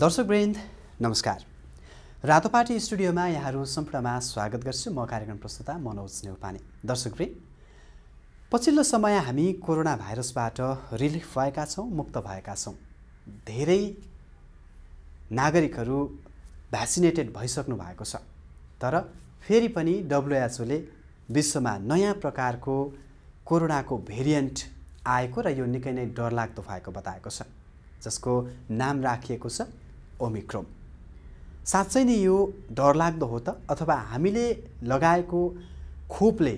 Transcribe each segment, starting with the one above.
दर्शक वृन्द नमस्कार रातोपाटी स्टुडियोमा यहाँहरू सम्पूर्णमा स्वागत गर्छु म कार्यक्रम प्रस्तुता मनोज नेउपाने दर्शक वृन्द पछिल्लो समय हामी कोरोना भाइरसबाट रिलिफ भएका छौँ मुक्त भएका छौँ धेरै नागरिकहरू भ्याक्सिनेटेड भइसक्नु भएको छ तर फेरि पनि डब्लुएचओले विश्वमा नयाँ प्रकारको कोरोनाको भेरिएन्ट आएको र यो निकै नै डरलाग्दो भएको बताएको छ जसको नाम राखिएको छ ओमिक्रोन साँच्चै नै यो डरलाग्दो हो त अथवा हामीले लगाएको खोपले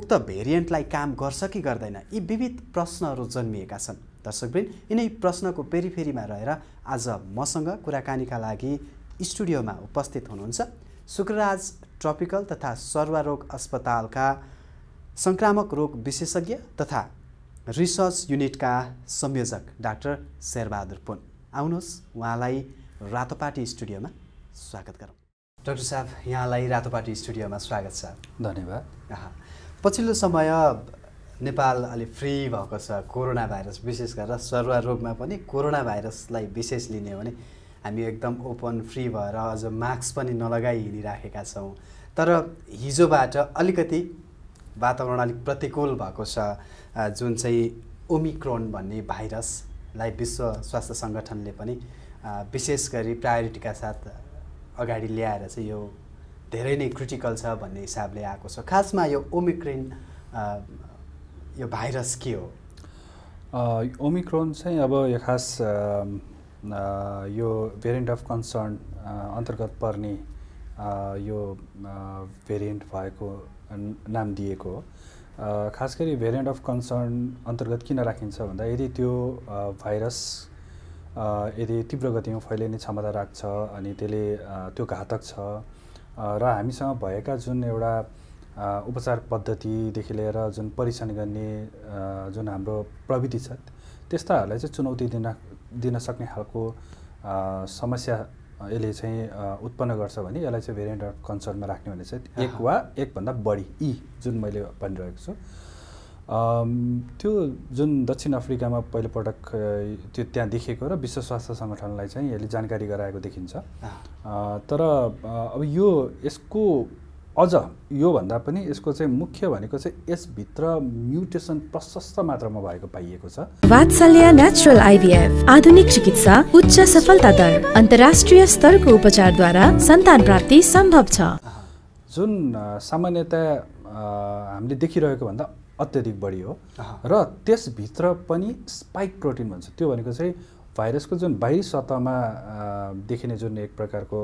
उक्त भेरिएन्टलाई काम गर्छ कि गर्दैन यी विविध प्रश्नहरू जन्मिएका छन् दर्शकवृन्द यिनै प्रश्नको पेरिफेरीमा रहेर आज मसँग कुराकानीका लागि स्टुडियोमा उपस्थित हुनुहुन्छ शुक्रराज ट्रपिकल तथा सर्वारोग अस्पतालका सङ्क्रामक रोग विशेषज्ञ तथा रिसर्च युनिटका संयोजक डाक्टर शेरबहादुर पुन आउनुहोस् उहाँलाई रातोपाटी स्टुडियोमा स्वागत गरौँ डाक्टर साहब यहाँलाई रातोपाटी स्टुडियोमा स्वागत छ धन्यवाद पछिल्लो समय नेपाल अलिक फ्री भएको छ कोरोना भाइरस विशेष गरेर सर्वरोगमा पनि कोरोना भाइरसलाई विशेष लिने हो भने हामी एकदम ओपन फ्री भएर अझ मास्क पनि नलगाइ हिँडिराखेका छौँ तर हिजोबाट अलिकति वातावरण अलिक प्रतिकूल भएको छ जुन चाहिँ ओमिक्रोन भन्ने भाइरस लाई विश्व स्वास्थ्य सङ्गठनले पनि विशेष गरी प्रायोरिटीका साथ अगाडि ल्याएर चाहिँ यो धेरै नै क्रिटिकल छ भन्ने हिसाबले आएको छ खासमा यो ओमिक्रेन यो भाइरस के हो ओमिक्रोन चाहिँ अब यो खास यो भेरिएन्ट अफ कन्सर्न अन्तर्गत पर्ने यो भेरिएन्ट भएको नाम दिएको हो खास गरी भेरिएन्ट अफ कन्सर्न अन्तर्गत किन राखिन्छ भन्दा यदि त्यो भाइरस यदि तीव्र गतिमा फैलिने क्षमता राख्छ अनि त्यसले त्यो घातक छ र हामीसँग भएका जुन एउटा उपचार पद्धतिदेखि लिएर जुन परीक्षण गर्ने जुन हाम्रो प्रविधि छ त्यस्ताहरूलाई चाहिँ चुनौती दिन दिन सक्ने खालको समस्या यसले चाहिँ उत्पन्न गर्छ भने यसलाई चाहिँ भेरिएन्ट अफ कन्सर्नमा राख्ने भने चाहिँ एक वा एकभन्दा बढी यी जुन मैले भनिरहेको छु त्यो जुन दक्षिण अफ्रिकामा पहिलोपटक त्यो त्यहाँ देखेको र विश्व स्वास्थ्य सङ्गठनलाई चाहिँ यसले जानकारी गराएको देखिन्छ तर अब यो यसको अझ योभन्दा पनि यसको चाहिँ मुख्य भनेको चाहिँ यसभित्र म्युटेसन प्रशस्त मात्रामा भएको पाइएको छ नेचुरल आइभीएफ आधुनिक चिकित्सा उच्च सफलता दर अन्तर्राष्ट्रिय स्तरको उपचारद्वारा सन्तान प्राप्ति सम्भव छ जुन सामान्यतया हामीले देखिरहेको भन्दा अत्यधिक बढी हो र त्यसभित्र पनि स्पाइक प्रोटिन भन्छ त्यो भनेको चाहिँ भाइरसको जुन बाहिरी सतहमा देखिने जुन एक प्रकारको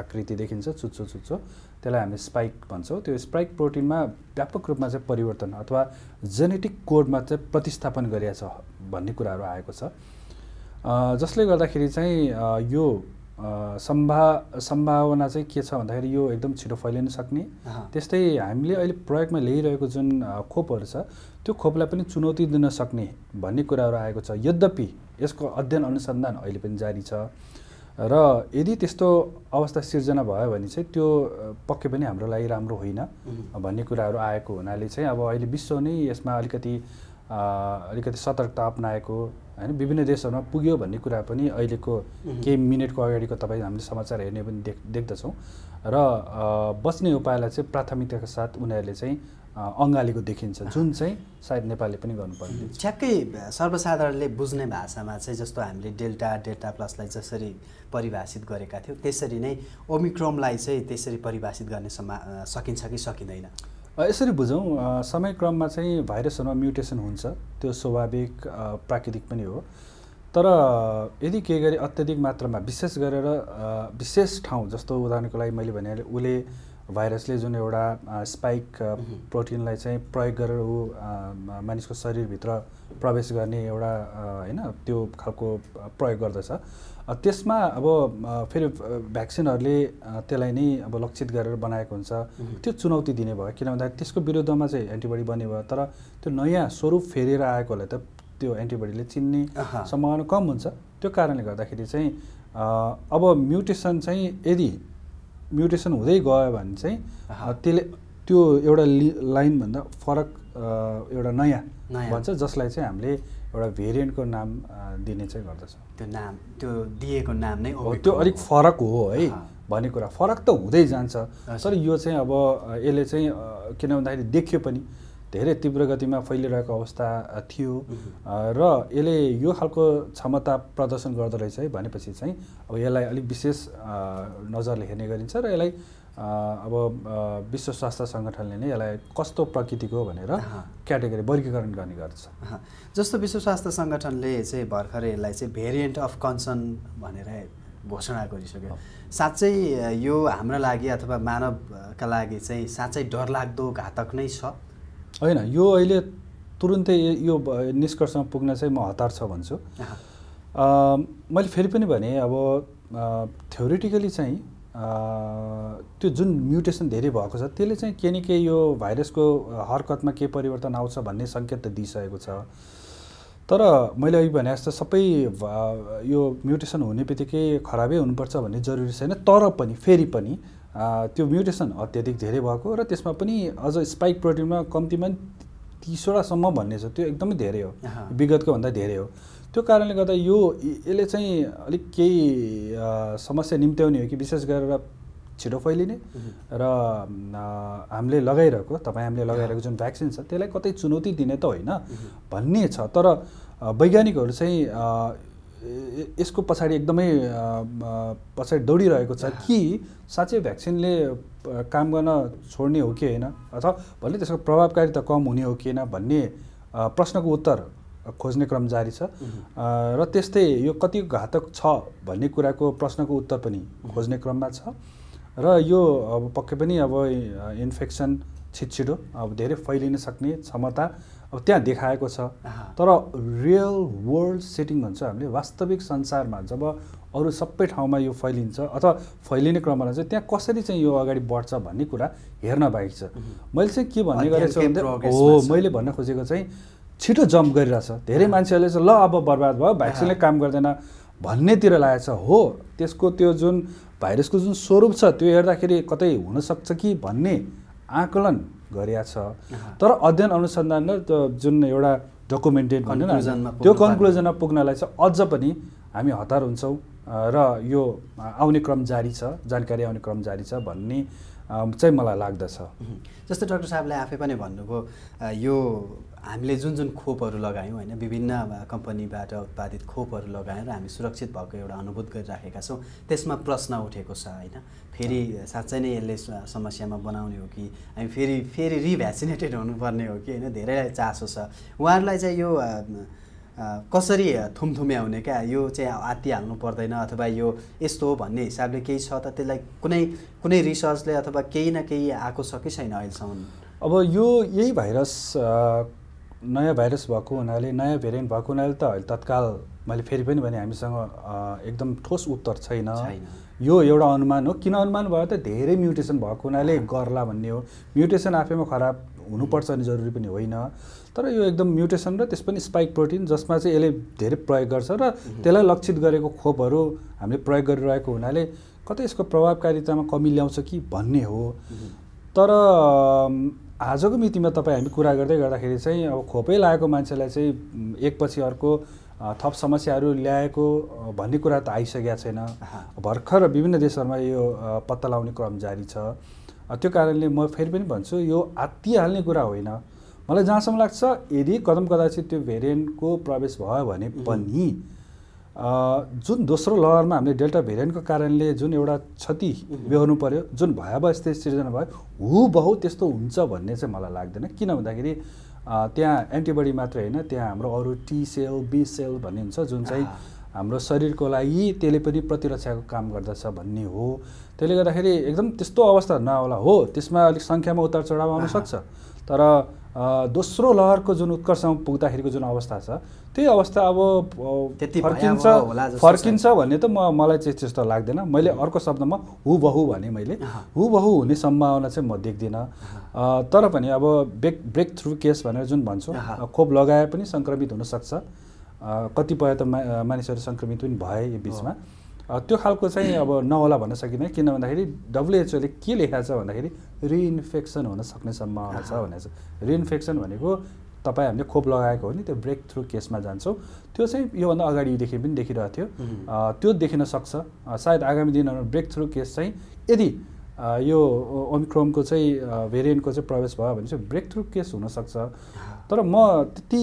आकृति देखिन्छ चुच्चो चुच्चो त्यसलाई हामी स्पाइक भन्छौँ त्यो स्पाइक प्रोटिनमा व्यापक रूपमा चाहिँ परिवर्तन अथवा जेनेटिक कोडमा चाहिँ प्रतिस्थापन गरिएको छ भन्ने कुराहरू आएको छ जसले गर्दाखेरि चाहिँ यो सम्भा सम्भावना चाहिँ के छ भन्दाखेरि यो एकदम छिटो फैलिन सक्ने त्यस्तै हामीले अहिले प्रयोगमा ल्याइरहेको जुन खोपहरू छ त्यो खोपलाई पनि चुनौती दिन सक्ने भन्ने कुराहरू आएको छ यद्यपि यसको अध्ययन अनुसन्धान अहिले पनि जारी छ र यदि त्यस्तो अवस्था सिर्जना भयो भने चाहिँ त्यो पक्कै पनि हाम्रो लागि राम्रो होइन भन्ने कुराहरू आएको हुनाले चाहिँ अब अहिले विश्व नै यसमा अलिकति अलिकति सतर्कता अप्नाएको होइन विभिन्न देशहरूमा पुग्यो भन्ने कुरा पनि अहिलेको केही मिनटको अगाडिको तपाईँ हामीले समाचार हेर्ने पनि देख देख्दछौँ र बस्ने उपायलाई चाहिँ प्राथमिकताका साथ उनीहरूले चाहिँ अङ्गालेको देखिन्छ जुन चाहिँ सायद नेपालले पनि गर्नुपर्ने ठ्याक्कै सर्वसाधारणले बुझ्ने भाषामा चाहिँ जस्तो हामीले डेल्टा डेल्टा प्लसलाई जसरी परिभाषित गरेका थियौँ त्यसरी नै ओमिक्रोमलाई चाहिँ त्यसरी परिभाषित गर्ने समा सकिन्छ कि सकिँदैन यसरी बुझौँ समयक्रममा चाहिँ भाइरसहरूमा म्युटेसन हुन्छ त्यो स्वाभाविक प्राकृतिक पनि हो तर यदि के गरी अत्याधिक मात्रामा विशेष गरेर विशेष ठाउँ जस्तो उदाहरणको लागि मैले भने उसले भाइरसले जुन एउटा स्पाइक प्रोटिनलाई चाहिँ प्रयोग गरेर ऊ मानिसको शरीरभित्र प्रवेश गर्ने एउटा होइन त्यो खालको प्रयोग गर्दछ त्यसमा अब फेरि भ्याक्सिनहरूले त्यसलाई नै अब लक्षित गरेर बनाएको हुन्छ त्यो चुनौती दिने भयो किन भन्दाखेरि त्यसको विरुद्धमा चाहिँ एन्टिबडी बन्ने भयो तर त्यो नयाँ स्वरूप फेरेर आएकोलाई त त्यो एन्टिबडीले चिन्ने सम्भावना कम हुन्छ त्यो कारणले गर्दाखेरि चाहिँ अब म्युटेसन चाहिँ यदि म्युटेसन हुँदै गयो भने चाहिँ त्यसले त्यो एउटा लि लाइनभन्दा फरक एउटा नयाँ भन्छ जसलाई चाहिँ हामीले एउटा भेरिएन्टको नाम दिने चाहिँ गर्दछ त्यो नाम त्यो दिएको नाम नै हो त्यो अलिक फरक हो है भन्ने कुरा फरक त हुँदै जान्छ तर यो चाहिँ अब यसले चाहिँ किन भन्दाखेरि देख्यो पनि धेरै तीव्र गतिमा फैलिरहेको अवस्था थियो र यसले यो खालको क्षमता प्रदर्शन रहेछ है भनेपछि चाहिँ अब यसलाई अलिक विशेष नजरले हेर्ने गरिन्छ र यसलाई अब विश्व स्वास्थ्य सङ्गठनले नै यसलाई कस्तो प्रकृतिको भनेर क्याटेगोरी वर्गीकरण गर्ने गर्छ जस्तो विश्व स्वास्थ्य सङ्गठनले चाहिँ भर्खरै यसलाई चाहिँ भेरिएन्ट अफ कन्सर्न भनेर घोषणा गरिसक्यो साँच्चै यो हाम्रो लागि अथवा मानवका लागि चाहिँ साँच्चै डरलाग्दो घातक नै छ होइन यो अहिले तुरुन्तै यो निष्कर्षमा पुग्न चाहिँ म हतार छ भन्छु मैले फेरि पनि भने अब थ्योरिटिकली चाहिँ त्यो जुन म्युटेसन धेरै भएको छ त्यसले चाहिँ के न के यो भाइरसको हरकतमा के परिवर्तन आउँछ भन्ने सङ्केत त दिइसकेको छ तर मैले अघि भने जस्तो सबै यो म्युटेसन हुने बित्तिकै खराबै हुनुपर्छ भन्ने जरुरी छैन तर पनि फेरि पनि त्यो म्युटेसन अत्याधिक धेरै भएको र त्यसमा पनि अझ स्पाइक प्रोटिनमा कम्तीमा तिसवटासम्म भन्ने छ त्यो एकदमै धेरै हो विगतको भन्दा धेरै हो त्यो कारणले गर्दा यो यसले चाहिँ अलिक केही समस्या निम्त्याउने हो कि विशेष गरेर छिटो फैलिने र हामीले लगाइरहेको तपाईँ हामीले लगाइरहेको जुन भ्याक्सिन छ त्यसलाई कतै चुनौती दिने त होइन भन्ने छ तर वैज्ञानिकहरू चाहिँ यसको पछाडि एकदमै पछाडि दौडिरहेको छ कि साँच्चै भ्याक्सिनले काम गर्न छोड्ने हो कि होइन अथवा भन्ने त्यसको प्रभावकारिता कम हुने हो कि होइन भन्ने प्रश्नको उत्तर खोज्ने क्रम जारी छ र त्यस्तै यो कति घातक छ भन्ने कुराको प्रश्नको उत्तर पनि खोज्ने क्रममा छ र यो अब पक्कै पनि अब इन्फेक्सन छिटछिटो अब धेरै फैलिन सक्ने क्षमता अब त्यहाँ देखाएको छ तर रियल वर्ल्ड सेटिङ भन्छ हामीले वास्तविक संसारमा जब अरू सबै ठाउँमा यो फैलिन्छ अथवा फैलिने क्रममा चाहिँ त्यहाँ कसरी चाहिँ यो अगाडि बढ्छ भन्ने कुरा हेर्न बाहेक छ मैले चाहिँ के भन्ने गरेको छु हो मैले भन्न खोजेको चाहिँ छिटो जम्प गरिरहेछ धेरै मान्छेहरूले चाहिँ ल अब बर्बाद भयो भ्याक्सिनले काम गर्दैन भन्नेतिर लागेको छ हो त्यसको त्यो जुन भाइरसको जुन स्वरूप छ त्यो हेर्दाखेरि कतै हुनसक्छ कि भन्ने आकलन गरिया छ तर अध्ययन अनुसन्धान र जुन एउटा डकुमेन्टेड भनौँ न त्यो कन्क्लुजनमा पुग्नलाई चाहिँ अझ पनि हामी हतार हुन्छौँ र यो आउने क्रम जारी छ जानकारी आउने क्रम जारी छ भन्ने चाहिँ मलाई लाग्दछ जस्तै डाक्टर साहबले आफै पनि भन्नुभयो यो हामीले जुन जुन खोपहरू लगायौँ होइन विभिन्न कम्पनीबाट उत्पादित खोपहरू लगाएर हामी सुरक्षित भएको एउटा अनुभूत गरिराखेका छौँ त्यसमा प्रश्न उठेको छ होइन फेरि साँच्चै नै यसले समस्यामा बनाउने हो कि हामी फेरि फेरि रिभ्याक्सिनेटेड हुनुपर्ने हो कि होइन धेरैलाई चासो छ उहाँहरूलाई चाहिँ यो कसरी थुम्थुम्याउने क्या यो चाहिँ आत्ति हाल्नु पर्दैन अथवा यो यस्तो हो भन्ने हिसाबले केही छ त त्यसलाई कुनै कुनै रिसर्चले अथवा केही न केही आएको छ कि छैन अहिलेसम्म अब यो यही भाइरस नयाँ भाइरस भएको हुनाले नयाँ भेरिएन्ट भएको हुनाले त अहिले तत्काल मैले फेरि पनि भने हामीसँग एकदम ठोस उत्तर छैन यो एउटा अनुमान हो किन अनुमान भयो त धेरै म्युटेसन भएको हुनाले गर्ला भन्ने हो म्युटेसन आफैमा खराब हुनुपर्छ अनि जरुरी पनि होइन तर यो एकदम म्युटेसन र त्यस पनि स्पाइक प्रोटिन जसमा चाहिँ यसले धेरै प्रयोग गर्छ र त्यसलाई लक्षित गरेको खोपहरू हामीले प्रयोग गरिरहेको हुनाले कतै यसको प्रभावकारितामा कमी ल्याउँछ कि भन्ने हो तर आजको मितिमा तपाईँ हामी कुरा गर्दै गर्दाखेरि चाहिँ अब खोपै लागेको मान्छेलाई चाहिँ एकपछि अर्को थप समस्याहरू ल्याएको भन्ने कुरा त आइसकेको छैन भर्खर विभिन्न देशहरूमा यो पत्ता लगाउने क्रम जारी छ त्यो कारणले म फेरि पनि भन्छु यो आत्तिहाल्ने कुरा होइन मलाई जहाँसम्म लाग्छ यदि कदम कदाचित त्यो भेरिएन्टको प्रवेश भयो भने पनि जुन दोस्रो लहरमा हामीले डेल्टा भेरिएन्टको कारणले जुन एउटा क्षति बेहोर्नु पऱ्यो जुन भयावह स्थिति सिर्जना भयो हु बहु त्यस्तो हुन्छ भन्ने चाहिँ मलाई लाग्दैन किन भन्दाखेरि त्यहाँ एन्टिबडी मात्रै होइन त्यहाँ हाम्रो अरू टी सेल बी सेल भन्ने हुन्छ जुन चाहिँ हाम्रो शरीरको लागि त्यसले पनि प्रतिरक्षाको काम गर्दछ भन्ने हो त्यसले गर्दाखेरि एकदम त्यस्तो अवस्था नहोला हो त्यसमा अलिक सङ्ख्यामा उतार चढाव सक्छ तर दोस्रो लहरको जुन उत्कर्षमा पुग्दाखेरिको जुन अवस्था छ त्यही अवस्था अब त्यति फर्किन्छ फर्किन्छ भन्ने त म मलाई चाहिँ त्यस्तो लाग्दैन मैले अर्को शब्दमा हुबहु भने मैले हुबहु हुने सम्भावना चाहिँ म देख्दिनँ तर पनि अब ब्रेक ब्रेक थ्रु केस भनेर जुन भन्छु खोप लगाए पनि सङ्क्रमित हुनसक्छ कतिपय त मा मानिसहरू सङ्क्रमित पनि भए यो बिचमा त्यो खालको चाहिँ अब नहोला भन्न सकिँदैन किन भन्दाखेरि डब्लुएचओले के लेखाएको छ भन्दाखेरि रिइन्फेक्सन हुन सक्ने सम्भावना छ भनेको छ रिइन्फेक्सन भनेको तपाईँ हामीले खोप लगाएको हो नि त्यो ब्रेक थ्रु केसमा जान्छौँ त्यो चाहिँ योभन्दा अगाडिदेखि पनि देखिरहेको थियो त्यो देखिन सक्छ सायद आगामी दिनहरूमा ब्रेक थ्रु केस चाहिँ यदि यो ओमिक्रोमको चाहिँ भेरिएन्टको चाहिँ प्रवेश भयो भने चाहिँ ब्रेक थ्रु केस हुनसक्छ तर म त्यति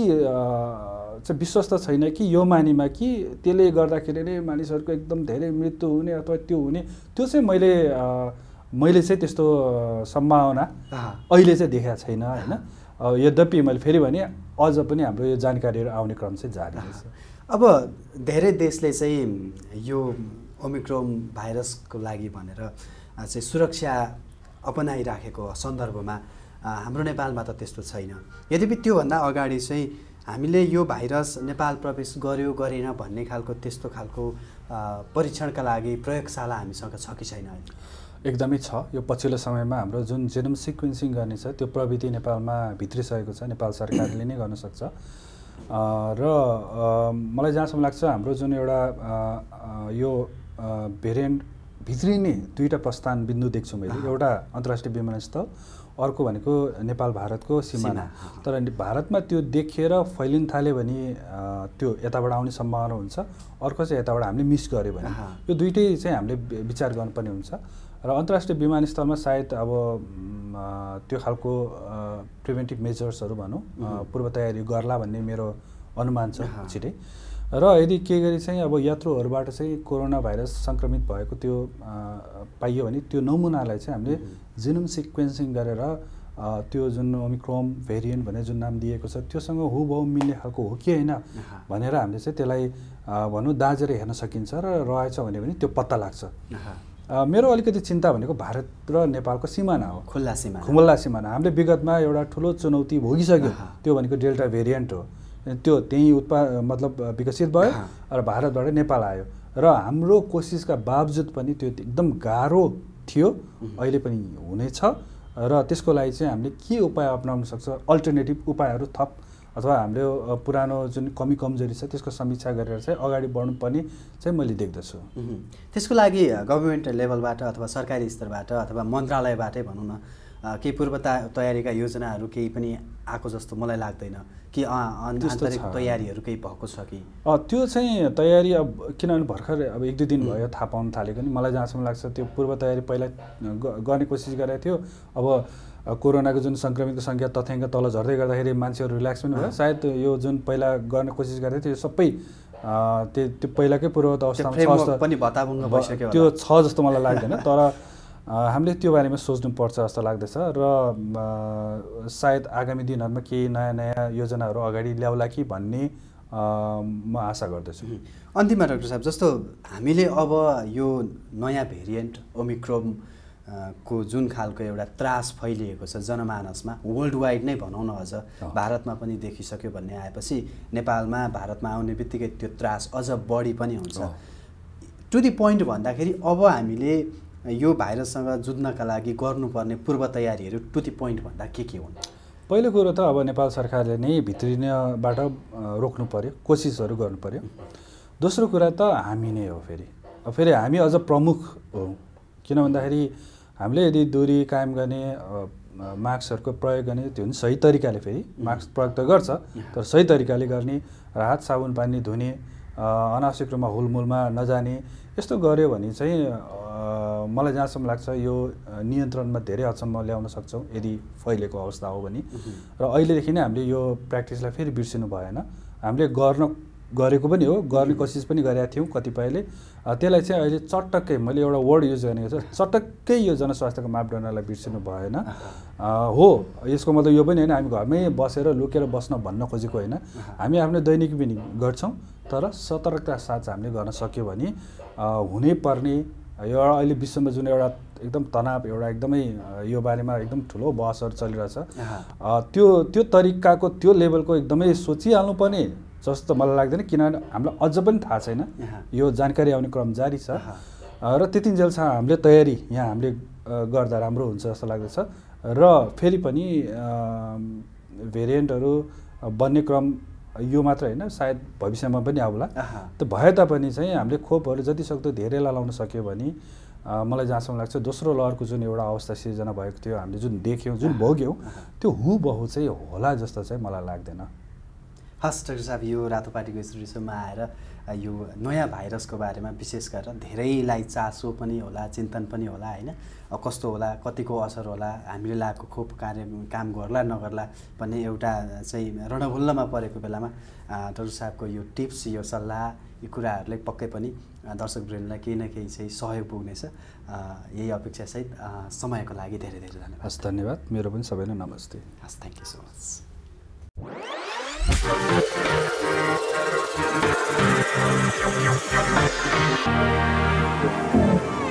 चाहिँ विश्वस्त छैन कि यो मानिमा कि त्यसले गर्दाखेरि नै मानिसहरूको एकदम धेरै मृत्यु हुने अथवा त्यो हुने त्यो चाहिँ मैले मैले चाहिँ त्यस्तो सम्भावना अहिले चाहिँ देखाएको छैन होइन यद्यपि मैले फेरि भने अझ पनि हाम्रो यो जानकारीहरू आउने क्रम चाहिँ जारी छ अब धेरै देशले चाहिँ यो ओमिक्रोन भाइरसको लागि भनेर चाहिँ सुरक्षा अपनाइराखेको सन्दर्भमा हाम्रो नेपालमा त त्यस्तो छैन यद्यपि त्योभन्दा अगाडि चाहिँ हामीले यो भाइरस नेपाल प्रवेश गर्यो गरेन भन्ने खालको त्यस्तो खालको परीक्षणका लागि प्रयोगशाला हामीसँग छ कि छैन अहिले एकदमै छ यो पछिल्लो समयमा हाम्रो जुन जेनम सिक्वेन्सिङ गर्ने छ त्यो प्रविधि नेपालमा भित्रिसकेको छ नेपाल सरकारले नै गर्न गर्नसक्छ र मलाई जहाँसम्म लाग्छ हाम्रो जुन एउटा यो भेरिएन्ट भित्रिने दुईवटा प्रस्थान बिन्दु देख्छु मैले एउटा अन्तर्राष्ट्रिय विमानस्थल अर्को भनेको नेपाल भारतको सिमाना तर भारतमा त्यो देखेर फैलिन थाल्यो भने त्यो यताबाट आउने सम्भावना हुन्छ अर्को चाहिँ यताबाट हामीले मिस गऱ्यो भने यो दुइटै चाहिँ हामीले विचार गर्नुपर्ने हुन्छ र अन्तर्राष्ट्रिय विमानस्थलमा सायद अब त्यो खालको प्रिभेन्टिभ मेजर्सहरू भनौँ पूर्व तयारी गर्ला भन्ने मेरो अनुमान छ छिटै र यदि के गरी चाहिँ अब यात्रुहरूबाट चाहिँ कोरोना भाइरस सङ्क्रमित भएको त्यो पाइयो भने त्यो नमुनालाई चाहिँ हामीले जिनम सिक्वेन्सिङ गरेर त्यो जुन ओमिक्रोम भेरिएन्ट भनेर जुन नाम दिएको छ त्योसँग हुबहु मिल्ने खालको हो कि होइन भनेर हामीले चाहिँ त्यसलाई भनौँ दाजेर हेर्न सकिन्छ र रहेछ भने पनि त्यो पत्ता लाग्छ मेरो अलिकति चिन्ता भनेको भारत र नेपालको सिमाना हो खुल्ला सिमाना खुल्ला सिमाना हामीले विगतमा एउटा ठुलो चुनौती भोगिसक्यो त्यो भनेको डेल्टा भेरिएन्ट हो त्यो त्यहीँ उत्पा मतलब विकसित भयो र भारतबाट नेपाल आयो र हाम्रो कोसिसका बावजुद पनि त्यो एकदम गाह्रो थियो अहिले पनि हुनेछ र त्यसको लागि चाहिँ हामीले के उपाय अप्नाउन सक्छ अल्टरनेटिभ उपायहरू थप अथवा हाम्रो पुरानो जुन कमी कमजोरी छ त्यसको समीक्षा गरेर चाहिँ अगाडि बढ्नुपर्ने चाहिँ मैले देख्दछु त्यसको लागि गभर्मेन्ट लेभलबाट अथवा सरकारी स्तरबाट अथवा मन्त्रालयबाटै भनौँ न केही पूर्व तयारीका योजनाहरू केही पनि आएको जस्तो मलाई लाग्दैन कि आन्तरिक तयारीहरू केही भएको छ कि त्यो चाहिँ तयारी अब किनभने भर्खर अब एक दुई दिन भयो थाहा पाउन थालेको नि मलाई जहाँसम्म लाग्छ त्यो पूर्व तयारी पहिला गर्ने कोसिस गरेको थियो अब कोरोनाको जुन सङ्क्रमितको सङ्ख्या तथ्याङ्क तल झर्दै गर्दाखेरि मान्छेहरू रिल्याक्स पनि भयो सायद यो जुन पहिला गर्ने कोसिस गरेको थियो यो सबै त्यो त्यो पहिलाकै पूर्व अवस्थामा छ जस्तो मलाई लाग्दैन तर हामीले त्यो बारेमा सोच्नुपर्छ जस्तो लाग्दछ र सायद आगामी दिनहरूमा केही नयाँ नयाँ योजनाहरू अगाडि ल्याउला कि भन्ने म आशा गर्दछु अन्तिममा डाक्टर साहब जस्तो हामीले अब यो नयाँ भेरिएन्ट ओमिक्रोम को जुन खालको एउटा त्रास फैलिएको छ जनमानसमा वर्ल्ड वाइड नै भनौँ न अझ भारतमा पनि देखिसक्यो भन्ने आएपछि नेपालमा भारतमा आउने बित्तिकै त्यो त्रास अझ बढी पनि हुन्छ टु दि पोइन्ट भन्दाखेरि अब हामीले यो भाइरससँग जुझ्नका लागि गर्नुपर्ने पूर्व तयारीहरू टु दि पोइन्ट भन्दा के के हुन् पहिलो कुरो त अब नेपाल सरकारले नै भित्रिनबाट रोक्नु पऱ्यो कोसिसहरू गर्नु पऱ्यो दोस्रो कुरा त हामी नै हो फेरि अब फेरि हामी अझ प्रमुख हो किन भन्दाखेरि हामीले यदि दुरी कायम गर्ने मास्कहरूको प्रयोग गर्ने त्यो पनि सही तरिकाले फेरि मास्क प्रयोग त गर्छ तर सही तरिकाले गर्ने र हात साबुन पानी धुने अनावश्यक रूपमा हुलमुलमा नजाने यस्तो गऱ्यो भने चाहिँ मलाई जहाँसम्म लाग्छ यो नियन्त्रणमा धेरै हदसम्म ल्याउन सक्छौँ यदि फैलिएको अवस्था हो भने र अहिलेदेखि नै हामीले यो प्र्याक्टिसलाई फेरि बिर्सिनु भएन हामीले गर्न गरेको पनि हो गर्ने कोसिस पनि गरेका थियौँ कतिपयले त्यसलाई चाहिँ अहिले चटक्कै मैले एउटा वर्ड युज गरेको छु चटक्कै यो जनस्वास्थ्यको मापदण्डलाई बिर्सिनु भएन हो यसको मतलब यो पनि होइन हामी घरमै बसेर लुकेर बस्न भन्न खोजेको होइन हामी आफ्नो दैनिक पनि गर्छौँ तर सतर्कता साथ हामीले गर्न सक्यो भने हुनै पर्ने यो एउटा अहिले विश्वमा जुन एउटा एकदम तनाव एउटा एकदमै यो बारेमा एकदम ठुलो बहसहरू चलिरहेछ त्यो त्यो तरिकाको त्यो लेभलको एकदमै सोचिहाल्नुपर्ने जस्तो मलाई लाग्दैन किनभने हामीलाई अझ पनि थाहा छैन यो जानकारी आउने क्रम जारी छ र त्यति जेलसम्म हामीले तयारी यहाँ हामीले गर्दा राम्रो हुन्छ जस्तो लाग्दछ र फेरि पनि भेरिएन्टहरू बन्ने क्रम यो मात्र होइन सायद भविष्यमा पनि आउला त भए तापनि चाहिँ हामीले खोपहरू जतिसक्दो धेरैलाई लाउन सक्यो भने मलाई जहाँसम्म लाग्छ दोस्रो लहरको जुन एउटा अवस्था सिर्जना भएको थियो हामीले जुन देख्यौँ जुन भोग्यौँ त्यो हुबहु चाहिँ होला जस्तो चाहिँ मलाई लाग्दैन हस् डाक्टर साहब यो रातो पार्टीको स्टुडियोसम्म आएर यो नयाँ भाइरसको बारेमा विशेष गरेर धेरैलाई चासो पनि होला चिन्तन पनि होला होइन कस्तो होला कतिको असर होला हामीले लगाएको खोप कार्य काम गर्ला नगर्ला भन्ने एउटा चाहिँ रणभुल्लमा परेको बेलामा डक्टर साहबको यो टिप्स यो सल्लाह यी कुराहरूले पक्कै पनि दर्शक वृन्दलाई केही न केही चाहिँ सहयोग पुग्नेछ यही अपेक्षासहित समयको लागि धेरै धेरै धन्यवाद हस् धन्यवाद मेरो पनि सबैलाई नमस्ते हस् thank you so much Thank you.